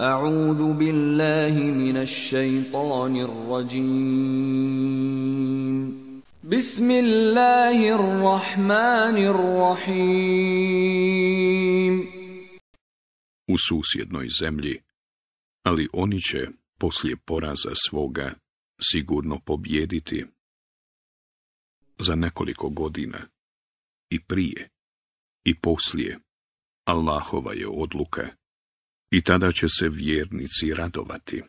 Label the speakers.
Speaker 1: أعوذ بالله من الشيطان الرجيم
Speaker 2: بسم الله الرحمن
Speaker 3: الرحيم
Speaker 4: U susjednoj zemlji, ali oni će poslije poraza svoga sigurno pobjediti. Za nekoliko godina, i prije, i poslije, Allahova je odluka i tada će se vjernici radovati.